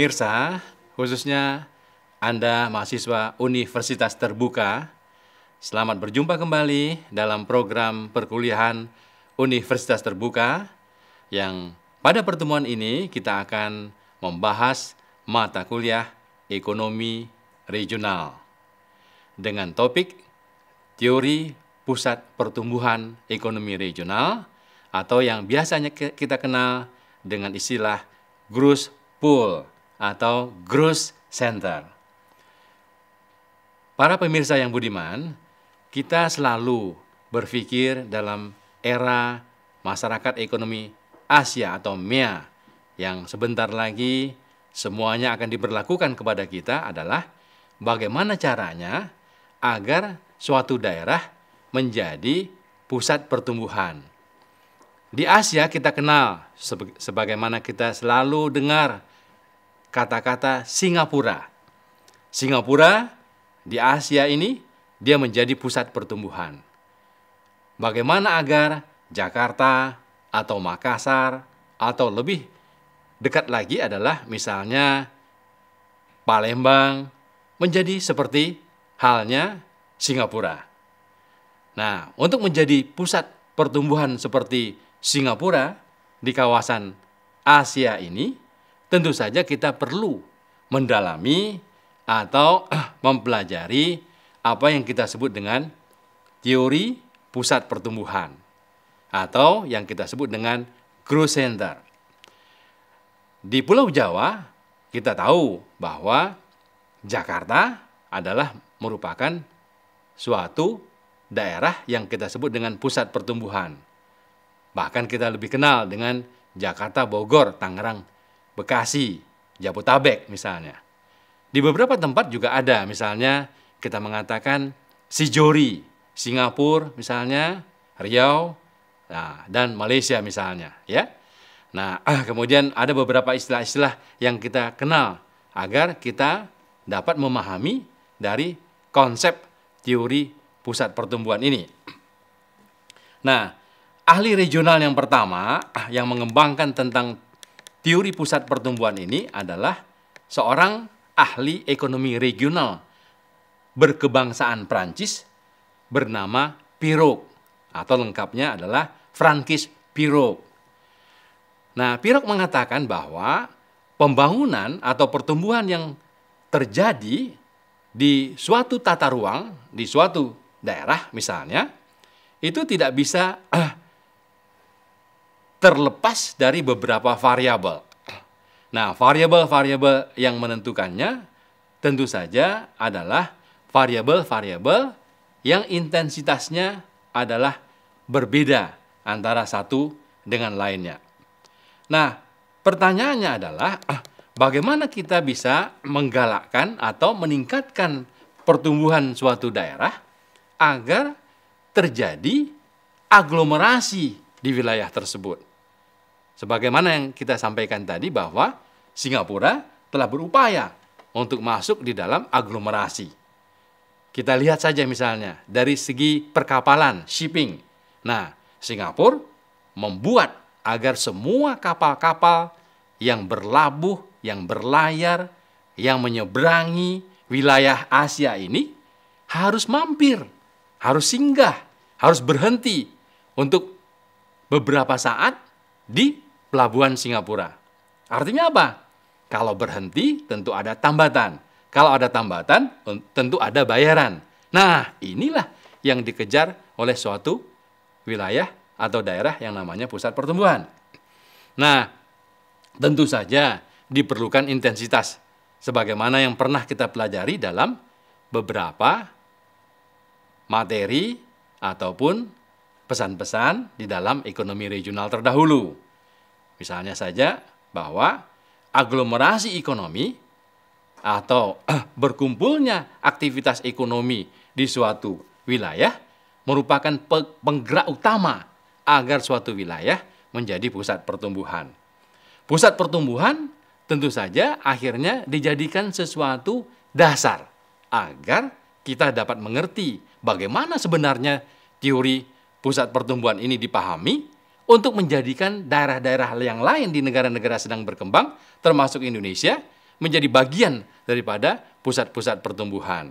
Pemirsa, khususnya Anda mahasiswa Universitas Terbuka, selamat berjumpa kembali dalam program perkuliahan Universitas Terbuka yang pada pertemuan ini kita akan membahas mata kuliah ekonomi regional dengan topik teori pusat pertumbuhan ekonomi regional atau yang biasanya kita kenal dengan istilah growth pool atau growth center. Para pemirsa yang budiman, kita selalu berpikir dalam era masyarakat ekonomi Asia atau MEA yang sebentar lagi semuanya akan diberlakukan kepada kita adalah bagaimana caranya agar suatu daerah menjadi pusat pertumbuhan. Di Asia kita kenal sebagaimana kita selalu dengar kata-kata Singapura. Singapura di Asia ini dia menjadi pusat pertumbuhan. Bagaimana agar Jakarta atau Makassar atau lebih dekat lagi adalah misalnya Palembang menjadi seperti halnya Singapura. Nah, untuk menjadi pusat pertumbuhan seperti Singapura di kawasan Asia ini, tentu saja kita perlu mendalami atau eh, mempelajari apa yang kita sebut dengan teori pusat pertumbuhan atau yang kita sebut dengan growth center. Di Pulau Jawa, kita tahu bahwa Jakarta adalah merupakan suatu daerah yang kita sebut dengan pusat pertumbuhan. Bahkan kita lebih kenal dengan Jakarta, Bogor, Tangerang, Bekasi, Jabotabek misalnya. Di beberapa tempat juga ada, misalnya kita mengatakan si Jori, Singapura misalnya, Riau, nah, dan Malaysia misalnya, ya. Nah, kemudian ada beberapa istilah-istilah yang kita kenal agar kita dapat memahami dari konsep teori pusat pertumbuhan ini. Nah, ahli regional yang pertama yang mengembangkan tentang Teori pusat pertumbuhan ini adalah seorang ahli ekonomi regional berkebangsaan Prancis bernama Pirog atau lengkapnya adalah Frankis Pirog. Nah, Pirog mengatakan bahwa pembangunan atau pertumbuhan yang terjadi di suatu tata ruang, di suatu daerah misalnya, itu tidak bisa eh, terlepas dari beberapa variabel. Nah, variabel-variabel yang menentukannya tentu saja adalah variabel-variabel yang intensitasnya adalah berbeda antara satu dengan lainnya. Nah, pertanyaannya adalah bagaimana kita bisa menggalakkan atau meningkatkan pertumbuhan suatu daerah agar terjadi aglomerasi di wilayah tersebut. Sebagaimana yang kita sampaikan tadi bahwa Singapura telah berupaya untuk masuk di dalam aglomerasi. Kita lihat saja misalnya dari segi perkapalan, shipping. Nah, Singapura membuat agar semua kapal-kapal yang berlabuh, yang berlayar, yang menyeberangi wilayah Asia ini harus mampir, harus singgah, harus berhenti untuk beberapa saat di pelabuhan Singapura. Artinya apa? Kalau berhenti tentu ada tambatan. Kalau ada tambatan tentu ada bayaran. Nah, inilah yang dikejar oleh suatu wilayah atau daerah yang namanya pusat pertumbuhan. Nah, tentu saja diperlukan intensitas sebagaimana yang pernah kita pelajari dalam beberapa materi ataupun pesan-pesan di dalam ekonomi regional terdahulu. Misalnya saja bahwa aglomerasi ekonomi atau berkumpulnya aktivitas ekonomi di suatu wilayah merupakan penggerak utama agar suatu wilayah menjadi pusat pertumbuhan. Pusat pertumbuhan tentu saja akhirnya dijadikan sesuatu dasar agar kita dapat mengerti bagaimana sebenarnya teori pusat pertumbuhan ini dipahami untuk menjadikan daerah-daerah yang lain di negara-negara sedang berkembang, termasuk Indonesia, menjadi bagian daripada pusat-pusat pertumbuhan.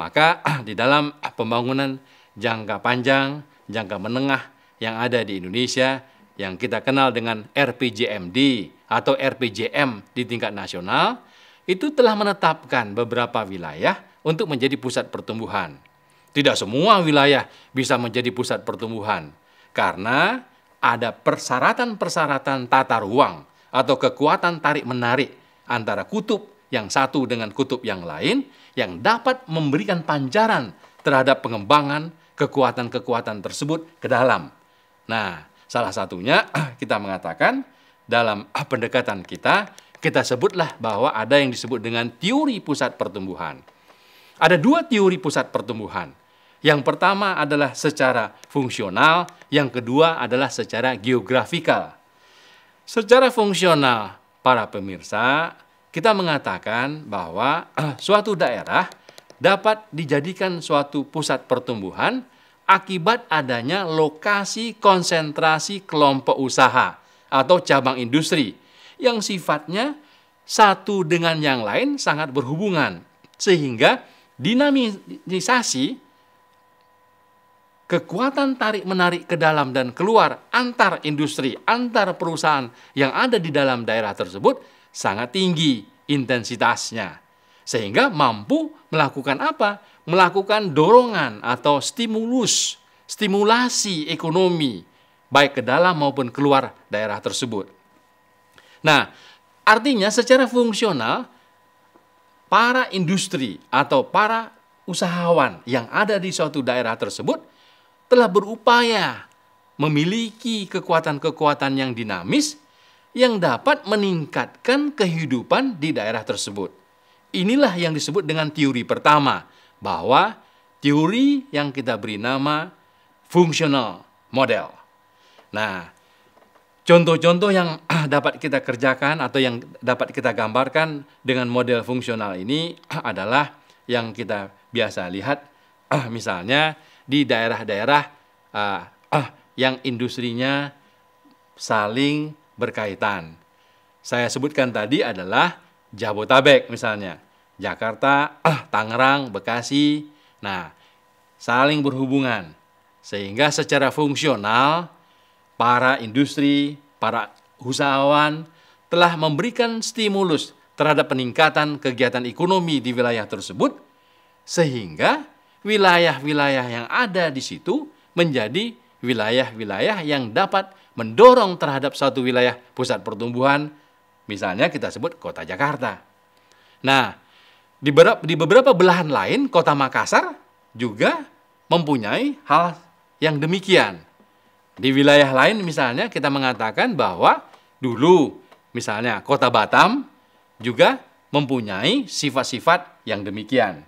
Maka di dalam pembangunan jangka panjang, jangka menengah yang ada di Indonesia yang kita kenal dengan RPJMD atau RPJM di tingkat nasional itu telah menetapkan beberapa wilayah untuk menjadi pusat pertumbuhan. Tidak semua wilayah bisa menjadi pusat pertumbuhan karena ada persyaratan-persyaratan tata ruang atau kekuatan tarik-menarik antara kutub yang satu dengan kutub yang lain yang dapat memberikan pancaran terhadap pengembangan kekuatan-kekuatan tersebut ke dalam. Nah, salah satunya kita mengatakan dalam pendekatan kita, kita sebutlah bahwa ada yang disebut dengan teori pusat pertumbuhan. Ada dua teori pusat pertumbuhan yang pertama adalah secara fungsional, yang kedua adalah secara geografikal. Secara fungsional, para pemirsa, kita mengatakan bahwa suatu daerah dapat dijadikan suatu pusat pertumbuhan akibat adanya lokasi konsentrasi kelompok usaha atau cabang industri yang sifatnya satu dengan yang lain sangat berhubungan sehingga dinamisasi kekuatan tarik menarik ke dalam dan keluar antar industri, antar perusahaan yang ada di dalam daerah tersebut sangat tinggi intensitasnya. Sehingga mampu melakukan apa? Melakukan dorongan atau stimulus, stimulasi ekonomi baik ke dalam maupun keluar daerah tersebut. Nah, artinya secara fungsional para industri atau para usahawan yang ada di suatu daerah tersebut telah berupaya memiliki kekuatan-kekuatan yang dinamis yang dapat meningkatkan kehidupan di daerah tersebut. Inilah yang disebut dengan teori pertama, bahwa teori yang kita beri nama functional model. Nah, contoh-contoh yang dapat kita kerjakan atau yang dapat kita gambarkan dengan model fungsional ini adalah yang kita biasa lihat, misalnya di daerah-daerah uh, uh, yang industrinya saling berkaitan. Saya sebutkan tadi adalah Jabotabek misalnya, Jakarta, uh, Tangerang, Bekasi. Nah, saling berhubungan sehingga secara fungsional para industri, para usahawan telah memberikan stimulus terhadap peningkatan kegiatan ekonomi di wilayah tersebut sehingga wilayah-wilayah yang ada di situ menjadi wilayah-wilayah yang dapat mendorong terhadap satu wilayah pusat pertumbuhan, misalnya kita sebut kota Jakarta. Nah, di beberapa, di beberapa belahan lain, kota Makassar juga mempunyai hal yang demikian. Di wilayah lain misalnya kita mengatakan bahwa dulu misalnya kota Batam juga mempunyai sifat-sifat yang demikian.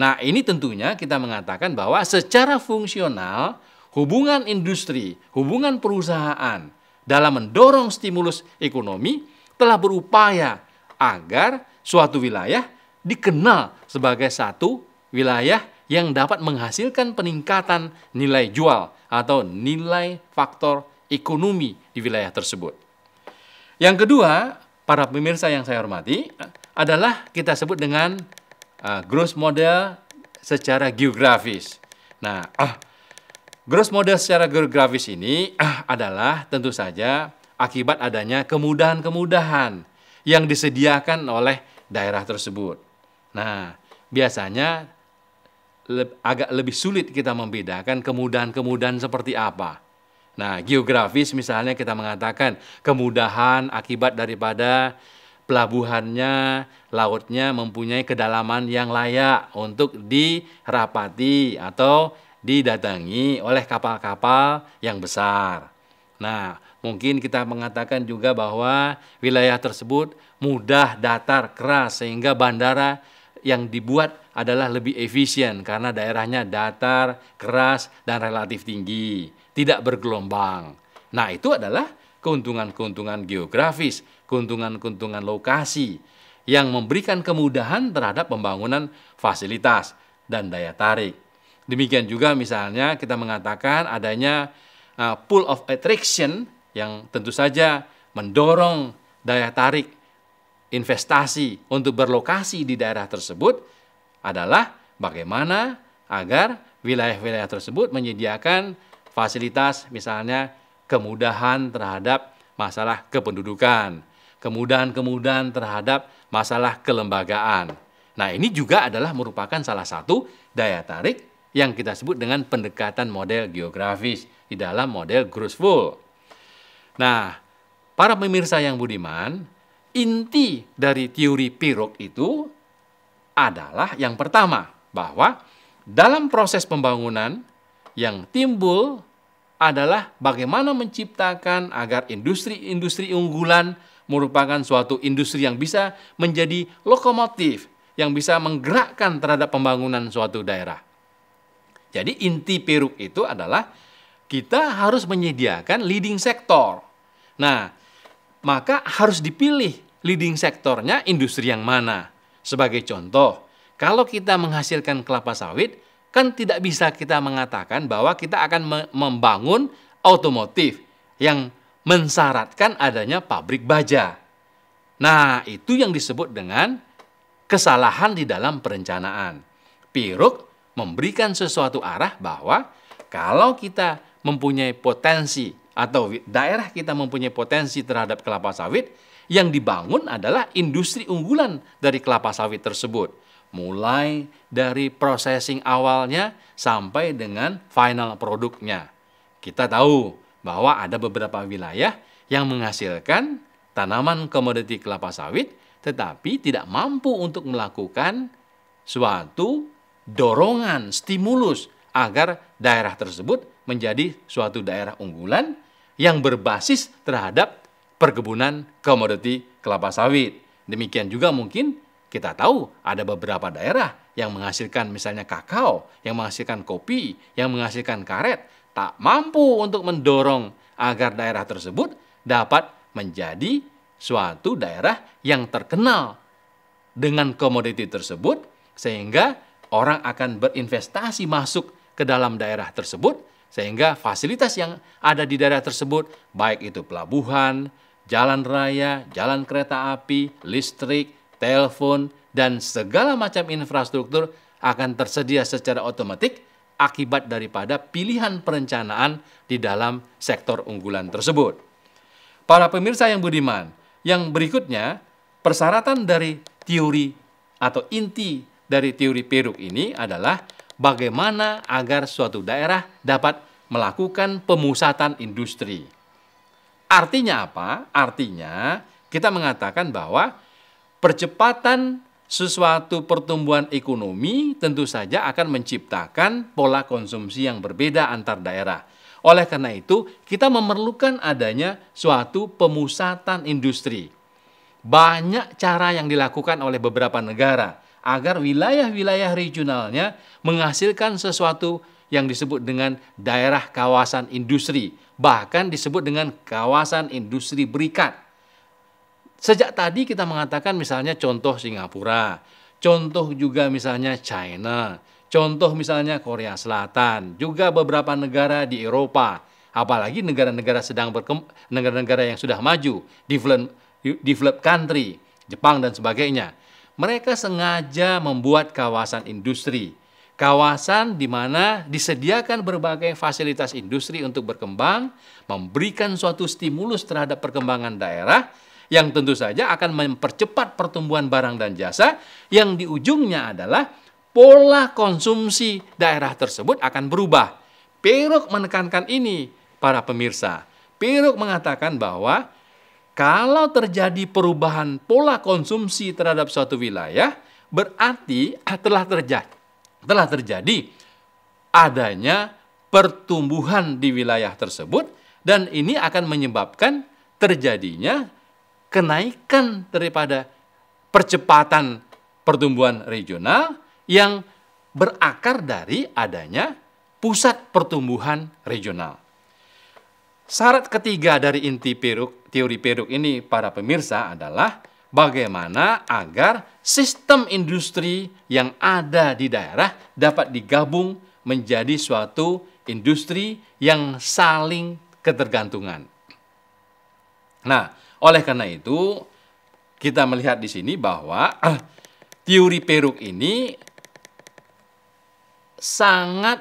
Nah, ini tentunya kita mengatakan bahwa secara fungsional hubungan industri, hubungan perusahaan dalam mendorong stimulus ekonomi telah berupaya agar suatu wilayah dikenal sebagai satu wilayah yang dapat menghasilkan peningkatan nilai jual atau nilai faktor ekonomi di wilayah tersebut. Yang kedua, para pemirsa yang saya hormati, adalah kita sebut dengan uh, gross model secara geografis. Nah, uh, gross model secara geografis ini uh, adalah tentu saja akibat adanya kemudahan-kemudahan yang disediakan oleh daerah tersebut. Nah, biasanya le agak lebih sulit kita membedakan kemudahan-kemudahan seperti apa. Nah, geografis misalnya kita mengatakan kemudahan akibat daripada pelabuhannya, lautnya mempunyai kedalaman yang layak untuk dirapati atau didatangi oleh kapal-kapal yang besar. Nah, mungkin kita mengatakan juga bahwa wilayah tersebut mudah datar keras sehingga bandara yang dibuat adalah lebih efisien karena daerahnya datar, keras dan relatif tinggi, tidak bergelombang. Nah, itu adalah keuntungan-keuntungan geografis keuntungan-keuntungan lokasi yang memberikan kemudahan terhadap pembangunan fasilitas dan daya tarik. Demikian juga misalnya kita mengatakan adanya uh, pull of attraction yang tentu saja mendorong daya tarik investasi untuk berlokasi di daerah tersebut adalah bagaimana agar wilayah-wilayah tersebut menyediakan fasilitas misalnya kemudahan terhadap masalah kependudukan kemudahan-kemudahan terhadap masalah kelembagaan. Nah, ini juga adalah merupakan salah satu daya tarik yang kita sebut dengan pendekatan model geografis di dalam model Grossful. Nah, para pemirsa yang budiman, inti dari teori pirok itu adalah yang pertama, bahwa dalam proses pembangunan yang timbul adalah bagaimana menciptakan agar industri-industri unggulan merupakan suatu industri yang bisa menjadi lokomotif yang bisa menggerakkan terhadap pembangunan suatu daerah. Jadi inti peruk itu adalah kita harus menyediakan leading sektor. Nah, maka harus dipilih leading sektornya industri yang mana. Sebagai contoh, kalau kita menghasilkan kelapa sawit, kan tidak bisa kita mengatakan bahwa kita akan membangun otomotif yang mensyaratkan adanya pabrik baja. Nah, itu yang disebut dengan kesalahan di dalam perencanaan. Piruk memberikan sesuatu arah bahwa kalau kita mempunyai potensi atau daerah kita mempunyai potensi terhadap kelapa sawit, yang dibangun adalah industri unggulan dari kelapa sawit tersebut. Mulai dari processing awalnya sampai dengan final produknya. Kita tahu bahwa ada beberapa wilayah yang menghasilkan tanaman komoditi kelapa sawit tetapi tidak mampu untuk melakukan suatu dorongan, stimulus agar daerah tersebut menjadi suatu daerah unggulan yang berbasis terhadap perkebunan komoditi kelapa sawit. Demikian juga mungkin kita tahu ada beberapa daerah yang menghasilkan misalnya kakao, yang menghasilkan kopi, yang menghasilkan karet, tak mampu untuk mendorong agar daerah tersebut dapat menjadi suatu daerah yang terkenal dengan komoditi tersebut sehingga orang akan berinvestasi masuk ke dalam daerah tersebut sehingga fasilitas yang ada di daerah tersebut baik itu pelabuhan, jalan raya, jalan kereta api, listrik, telepon dan segala macam infrastruktur akan tersedia secara otomatis akibat daripada pilihan perencanaan di dalam sektor unggulan tersebut. Para pemirsa yang budiman, yang berikutnya persyaratan dari teori atau inti dari teori Peruk ini adalah bagaimana agar suatu daerah dapat melakukan pemusatan industri. Artinya apa? Artinya kita mengatakan bahwa percepatan sesuatu pertumbuhan ekonomi tentu saja akan menciptakan pola konsumsi yang berbeda antar daerah. Oleh karena itu, kita memerlukan adanya suatu pemusatan industri. Banyak cara yang dilakukan oleh beberapa negara agar wilayah-wilayah regionalnya menghasilkan sesuatu yang disebut dengan daerah kawasan industri, bahkan disebut dengan kawasan industri berikat. Sejak tadi kita mengatakan misalnya contoh Singapura, contoh juga misalnya China, contoh misalnya Korea Selatan, juga beberapa negara di Eropa, apalagi negara-negara sedang negara-negara yang sudah maju, developed, developed country, Jepang dan sebagainya. Mereka sengaja membuat kawasan industri, kawasan di mana disediakan berbagai fasilitas industri untuk berkembang, memberikan suatu stimulus terhadap perkembangan daerah yang tentu saja akan mempercepat pertumbuhan barang dan jasa yang di ujungnya adalah pola konsumsi daerah tersebut akan berubah. Peruk menekankan ini para pemirsa. Peruk mengatakan bahwa kalau terjadi perubahan pola konsumsi terhadap suatu wilayah berarti telah terjadi telah terjadi adanya pertumbuhan di wilayah tersebut dan ini akan menyebabkan terjadinya kenaikan daripada percepatan pertumbuhan regional yang berakar dari adanya pusat pertumbuhan regional. Syarat ketiga dari inti peruk, teori peruk ini para pemirsa adalah bagaimana agar sistem industri yang ada di daerah dapat digabung menjadi suatu industri yang saling ketergantungan. Nah, oleh karena itu, kita melihat di sini bahwa eh, teori Peruk ini sangat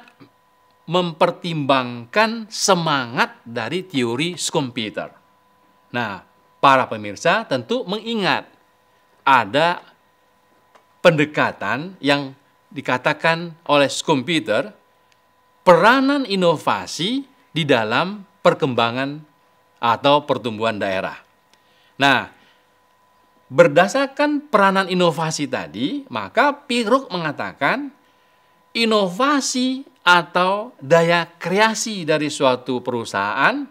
mempertimbangkan semangat dari teori Schumpeter. Nah, para pemirsa tentu mengingat ada pendekatan yang dikatakan oleh Schumpeter peranan inovasi di dalam perkembangan atau pertumbuhan daerah. Nah, berdasarkan peranan inovasi tadi, maka Piruk mengatakan inovasi atau daya kreasi dari suatu perusahaan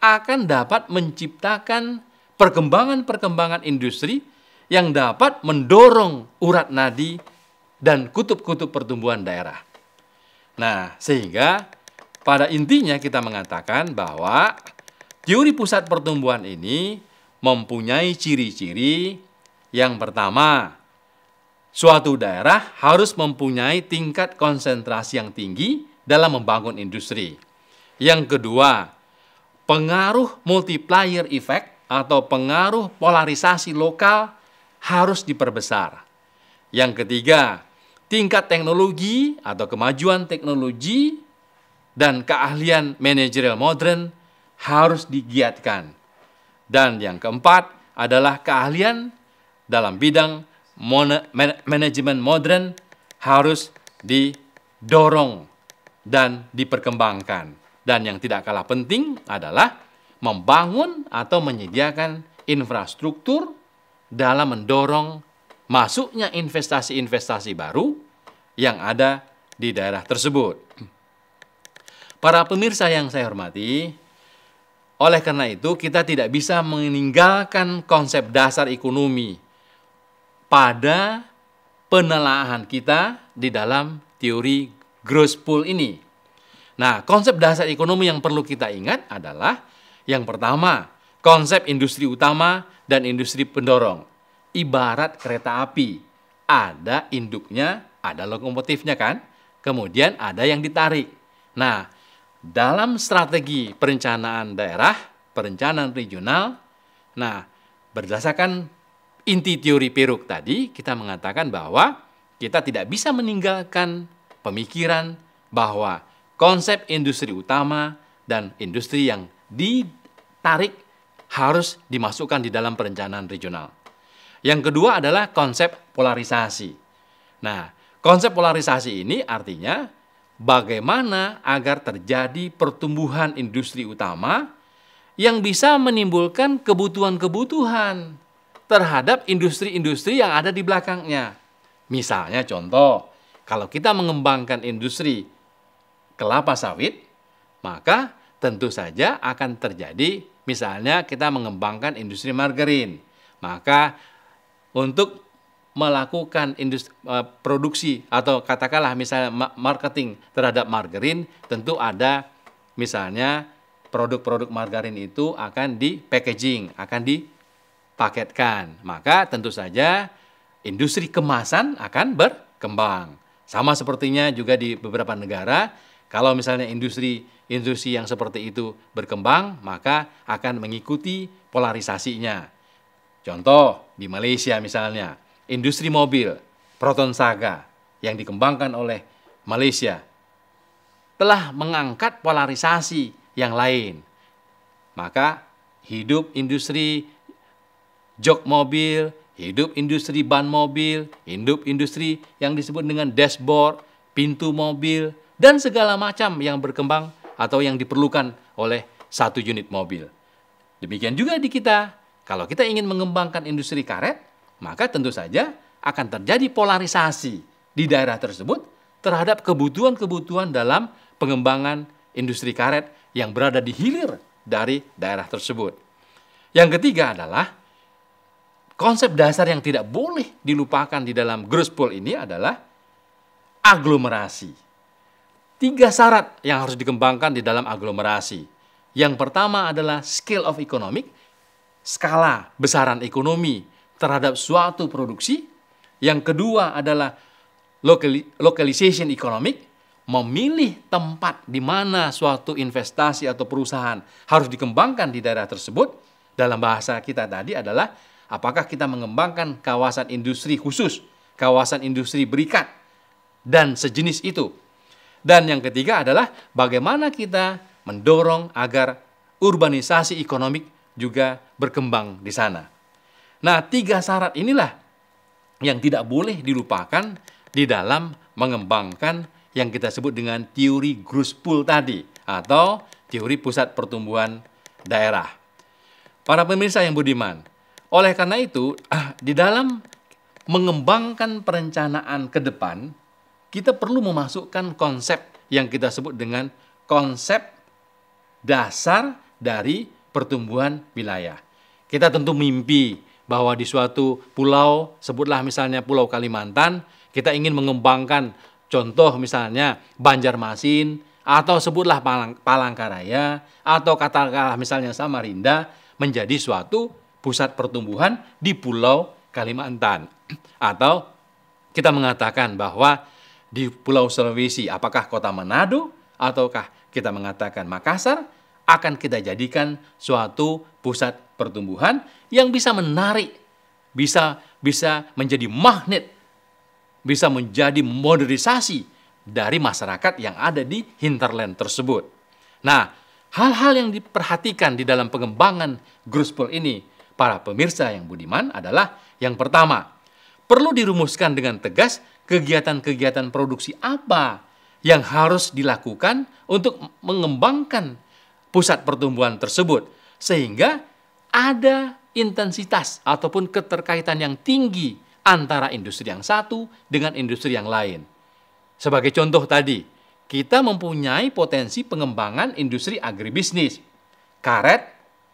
akan dapat menciptakan perkembangan-perkembangan industri yang dapat mendorong urat nadi dan kutub-kutub pertumbuhan daerah. Nah, sehingga pada intinya kita mengatakan bahwa teori pusat pertumbuhan ini mempunyai ciri-ciri yang pertama, suatu daerah harus mempunyai tingkat konsentrasi yang tinggi dalam membangun industri. Yang kedua, pengaruh multiplier effect atau pengaruh polarisasi lokal harus diperbesar. Yang ketiga, tingkat teknologi atau kemajuan teknologi dan keahlian manajerial modern harus digiatkan. Dan yang keempat adalah keahlian dalam bidang manajemen modern harus didorong dan diperkembangkan. Dan yang tidak kalah penting adalah membangun atau menyediakan infrastruktur dalam mendorong masuknya investasi-investasi baru yang ada di daerah tersebut. Para pemirsa yang saya hormati, oleh karena itu, kita tidak bisa meninggalkan konsep dasar ekonomi pada penelaahan kita di dalam teori growth pool ini. Nah, konsep dasar ekonomi yang perlu kita ingat adalah yang pertama, konsep industri utama dan industri pendorong. Ibarat kereta api, ada induknya, ada lokomotifnya kan? Kemudian ada yang ditarik. Nah, dalam strategi perencanaan daerah, perencanaan regional, nah berdasarkan inti teori Peruk tadi, kita mengatakan bahwa kita tidak bisa meninggalkan pemikiran bahwa konsep industri utama dan industri yang ditarik harus dimasukkan di dalam perencanaan regional. Yang kedua adalah konsep polarisasi. Nah, konsep polarisasi ini artinya bagaimana agar terjadi pertumbuhan industri utama yang bisa menimbulkan kebutuhan-kebutuhan terhadap industri-industri yang ada di belakangnya. Misalnya contoh, kalau kita mengembangkan industri kelapa sawit, maka tentu saja akan terjadi misalnya kita mengembangkan industri margarin. Maka untuk melakukan industri, uh, produksi atau katakanlah misalnya marketing terhadap margarin, tentu ada misalnya produk-produk margarin itu akan di packaging, akan dipaketkan. Maka tentu saja industri kemasan akan berkembang. Sama sepertinya juga di beberapa negara, kalau misalnya industri industri yang seperti itu berkembang, maka akan mengikuti polarisasinya. Contoh di Malaysia misalnya, industri mobil Proton Saga yang dikembangkan oleh Malaysia telah mengangkat polarisasi yang lain. Maka hidup industri jok mobil, hidup industri ban mobil, hidup industri yang disebut dengan dashboard, pintu mobil, dan segala macam yang berkembang atau yang diperlukan oleh satu unit mobil. Demikian juga di kita, kalau kita ingin mengembangkan industri karet, maka tentu saja akan terjadi polarisasi di daerah tersebut terhadap kebutuhan-kebutuhan dalam pengembangan industri karet yang berada di hilir dari daerah tersebut. Yang ketiga adalah konsep dasar yang tidak boleh dilupakan di dalam growth pool ini adalah aglomerasi. Tiga syarat yang harus dikembangkan di dalam aglomerasi. Yang pertama adalah scale of economic, skala besaran ekonomi terhadap suatu produksi. Yang kedua adalah localization economic, memilih tempat di mana suatu investasi atau perusahaan harus dikembangkan di daerah tersebut. Dalam bahasa kita tadi adalah apakah kita mengembangkan kawasan industri khusus, kawasan industri berikat, dan sejenis itu. Dan yang ketiga adalah bagaimana kita mendorong agar urbanisasi ekonomi juga berkembang di sana. Nah, tiga syarat inilah yang tidak boleh dilupakan di dalam mengembangkan yang kita sebut dengan teori Pool tadi atau teori pusat pertumbuhan daerah. Para pemirsa yang budiman, oleh karena itu di dalam mengembangkan perencanaan ke depan, kita perlu memasukkan konsep yang kita sebut dengan konsep dasar dari pertumbuhan wilayah. Kita tentu mimpi bahwa di suatu pulau, sebutlah misalnya Pulau Kalimantan, kita ingin mengembangkan contoh misalnya Banjarmasin, atau sebutlah Palang Palangkaraya, atau katakanlah misalnya Samarinda, menjadi suatu pusat pertumbuhan di Pulau Kalimantan. Atau kita mengatakan bahwa di Pulau Sulawesi, apakah kota Manado, ataukah kita mengatakan Makassar, akan kita jadikan suatu pusat pertumbuhan yang bisa menarik, bisa bisa menjadi magnet, bisa menjadi modernisasi dari masyarakat yang ada di hinterland tersebut. Nah, hal-hal yang diperhatikan di dalam pengembangan Gruspol ini, para pemirsa yang budiman adalah yang pertama, perlu dirumuskan dengan tegas kegiatan-kegiatan produksi apa yang harus dilakukan untuk mengembangkan pusat pertumbuhan tersebut. Sehingga ada intensitas ataupun keterkaitan yang tinggi antara industri yang satu dengan industri yang lain. Sebagai contoh tadi, kita mempunyai potensi pengembangan industri agribisnis. Karet,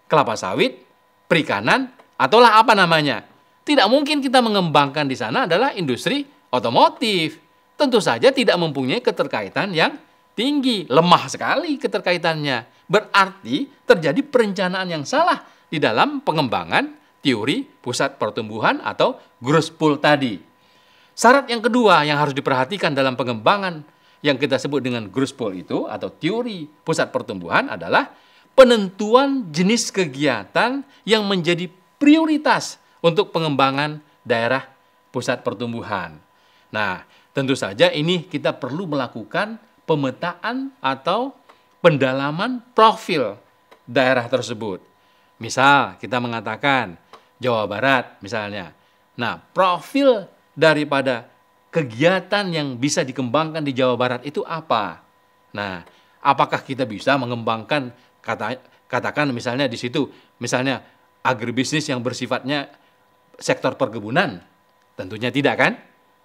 kelapa sawit, perikanan, ataulah apa namanya. Tidak mungkin kita mengembangkan di sana adalah industri otomotif. Tentu saja tidak mempunyai keterkaitan yang tinggi, lemah sekali keterkaitannya. Berarti terjadi perencanaan yang salah di dalam pengembangan teori pusat pertumbuhan atau growth pool tadi. Syarat yang kedua yang harus diperhatikan dalam pengembangan yang kita sebut dengan growth pool itu atau teori pusat pertumbuhan adalah penentuan jenis kegiatan yang menjadi prioritas untuk pengembangan daerah pusat pertumbuhan. Nah, tentu saja ini kita perlu melakukan pemetaan atau pendalaman profil daerah tersebut. Misal kita mengatakan Jawa Barat misalnya. Nah, profil daripada kegiatan yang bisa dikembangkan di Jawa Barat itu apa? Nah, apakah kita bisa mengembangkan kata katakan misalnya di situ misalnya agribisnis yang bersifatnya sektor perkebunan? Tentunya tidak kan?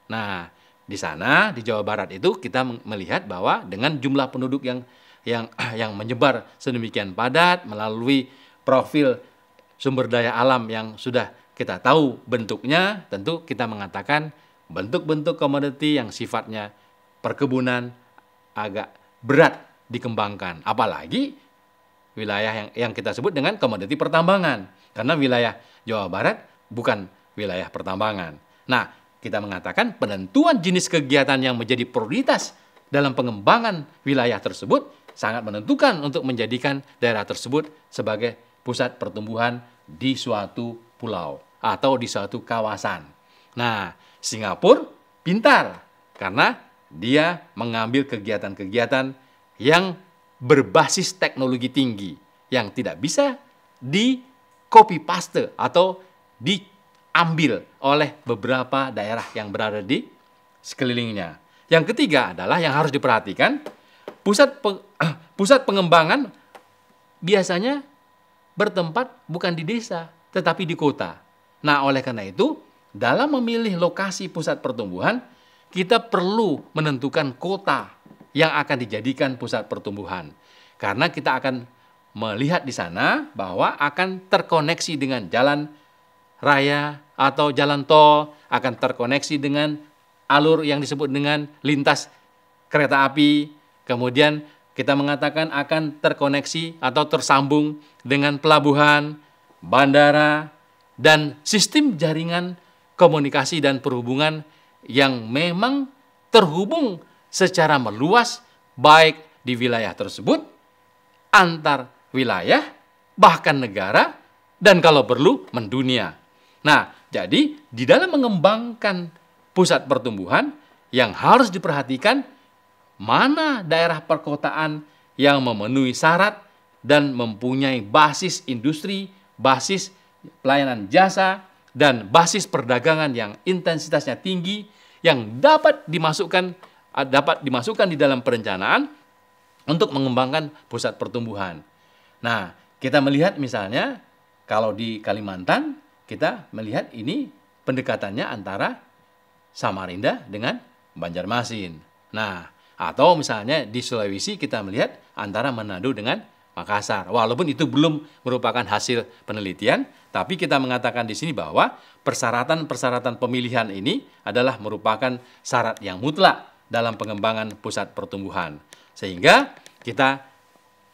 Nah, di sana di Jawa Barat itu kita melihat bahwa dengan jumlah penduduk yang yang yang menyebar sedemikian padat melalui profil sumber daya alam yang sudah kita tahu bentuknya, tentu kita mengatakan bentuk-bentuk komoditi yang sifatnya perkebunan agak berat dikembangkan, apalagi wilayah yang yang kita sebut dengan komoditi pertambangan. Karena wilayah Jawa Barat bukan wilayah pertambangan. Nah, kita mengatakan penentuan jenis kegiatan yang menjadi prioritas dalam pengembangan wilayah tersebut sangat menentukan untuk menjadikan daerah tersebut sebagai pusat pertumbuhan di suatu pulau atau di suatu kawasan. Nah, Singapura pintar karena dia mengambil kegiatan-kegiatan yang berbasis teknologi tinggi yang tidak bisa di copy paste atau di diambil oleh beberapa daerah yang berada di sekelilingnya. Yang ketiga adalah yang harus diperhatikan, pusat pe, pusat pengembangan biasanya bertempat bukan di desa, tetapi di kota. Nah, oleh karena itu, dalam memilih lokasi pusat pertumbuhan, kita perlu menentukan kota yang akan dijadikan pusat pertumbuhan. Karena kita akan melihat di sana bahwa akan terkoneksi dengan jalan raya atau jalan tol akan terkoneksi dengan alur yang disebut dengan lintas kereta api. Kemudian kita mengatakan akan terkoneksi atau tersambung dengan pelabuhan, bandara, dan sistem jaringan komunikasi dan perhubungan yang memang terhubung secara meluas baik di wilayah tersebut, antar wilayah, bahkan negara, dan kalau perlu mendunia. Nah, jadi di dalam mengembangkan pusat pertumbuhan yang harus diperhatikan mana daerah perkotaan yang memenuhi syarat dan mempunyai basis industri, basis pelayanan jasa, dan basis perdagangan yang intensitasnya tinggi yang dapat dimasukkan dapat dimasukkan di dalam perencanaan untuk mengembangkan pusat pertumbuhan. Nah, kita melihat misalnya kalau di Kalimantan kita melihat ini pendekatannya antara Samarinda dengan Banjarmasin. Nah, atau misalnya di Sulawesi kita melihat antara Manado dengan Makassar. Walaupun itu belum merupakan hasil penelitian, tapi kita mengatakan di sini bahwa persyaratan-persyaratan pemilihan ini adalah merupakan syarat yang mutlak dalam pengembangan pusat pertumbuhan. Sehingga kita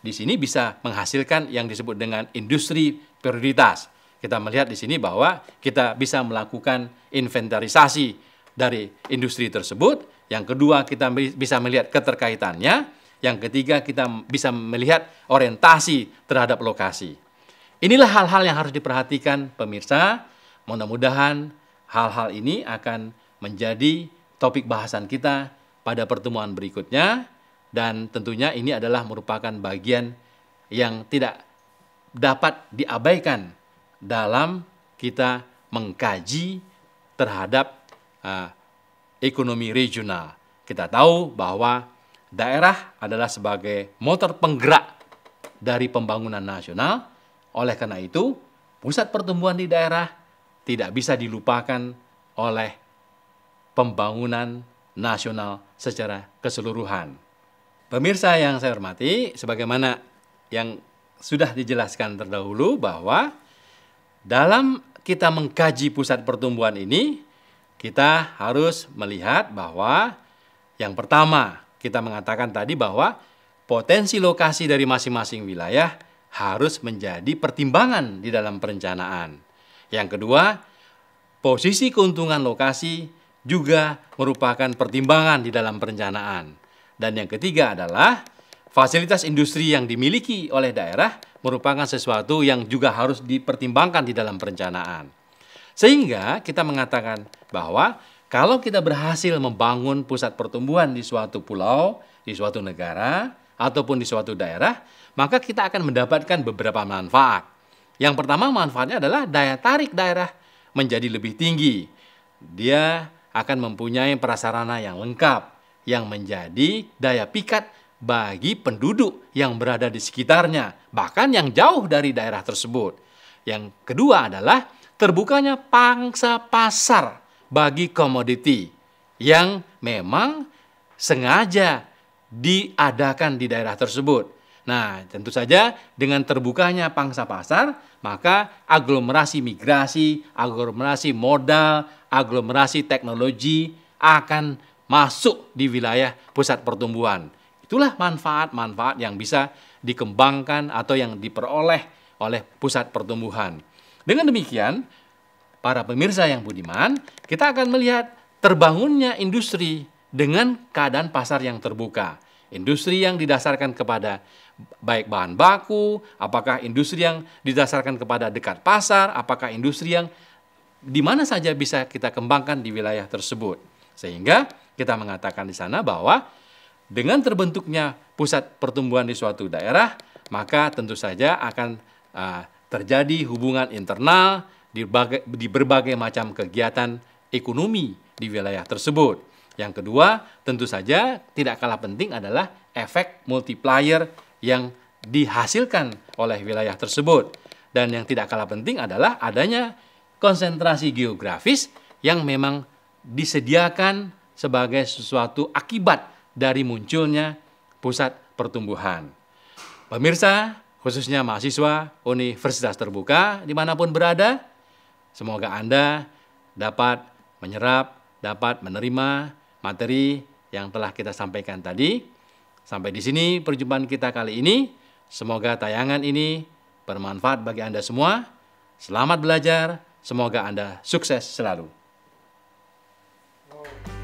di sini bisa menghasilkan yang disebut dengan industri prioritas kita melihat di sini bahwa kita bisa melakukan inventarisasi dari industri tersebut. Yang kedua, kita bisa melihat keterkaitannya. Yang ketiga, kita bisa melihat orientasi terhadap lokasi. Inilah hal-hal yang harus diperhatikan pemirsa. Mudah-mudahan hal-hal ini akan menjadi topik bahasan kita pada pertemuan berikutnya dan tentunya ini adalah merupakan bagian yang tidak dapat diabaikan dalam kita mengkaji terhadap uh, ekonomi regional. Kita tahu bahwa daerah adalah sebagai motor penggerak dari pembangunan nasional. Oleh karena itu, pusat pertumbuhan di daerah tidak bisa dilupakan oleh pembangunan nasional secara keseluruhan. Pemirsa yang saya hormati, sebagaimana yang sudah dijelaskan terdahulu bahwa dalam kita mengkaji pusat pertumbuhan ini, kita harus melihat bahwa yang pertama, kita mengatakan tadi bahwa potensi lokasi dari masing-masing wilayah harus menjadi pertimbangan di dalam perencanaan. Yang kedua, posisi keuntungan lokasi juga merupakan pertimbangan di dalam perencanaan. Dan yang ketiga adalah Fasilitas industri yang dimiliki oleh daerah merupakan sesuatu yang juga harus dipertimbangkan di dalam perencanaan. Sehingga kita mengatakan bahwa kalau kita berhasil membangun pusat pertumbuhan di suatu pulau, di suatu negara, ataupun di suatu daerah, maka kita akan mendapatkan beberapa manfaat. Yang pertama manfaatnya adalah daya tarik daerah menjadi lebih tinggi. Dia akan mempunyai prasarana yang lengkap yang menjadi daya pikat bagi penduduk yang berada di sekitarnya, bahkan yang jauh dari daerah tersebut. Yang kedua adalah terbukanya pangsa pasar bagi komoditi yang memang sengaja diadakan di daerah tersebut. Nah, tentu saja dengan terbukanya pangsa pasar, maka aglomerasi migrasi, aglomerasi modal, aglomerasi teknologi akan masuk di wilayah pusat pertumbuhan. Itulah manfaat-manfaat yang bisa dikembangkan atau yang diperoleh oleh pusat pertumbuhan. Dengan demikian, para pemirsa yang budiman, kita akan melihat terbangunnya industri dengan keadaan pasar yang terbuka. Industri yang didasarkan kepada baik bahan baku, apakah industri yang didasarkan kepada dekat pasar, apakah industri yang di mana saja bisa kita kembangkan di wilayah tersebut. Sehingga kita mengatakan di sana bahwa dengan terbentuknya pusat pertumbuhan di suatu daerah, maka tentu saja akan uh, terjadi hubungan internal di berbagai, di berbagai macam kegiatan ekonomi di wilayah tersebut. Yang kedua, tentu saja tidak kalah penting adalah efek multiplier yang dihasilkan oleh wilayah tersebut. Dan yang tidak kalah penting adalah adanya konsentrasi geografis yang memang disediakan sebagai sesuatu akibat dari munculnya pusat pertumbuhan. Pemirsa, khususnya mahasiswa universitas terbuka dimanapun berada, semoga Anda dapat menyerap, dapat menerima materi yang telah kita sampaikan tadi. Sampai di sini perjumpaan kita kali ini. Semoga tayangan ini bermanfaat bagi Anda semua. Selamat belajar, semoga Anda sukses selalu.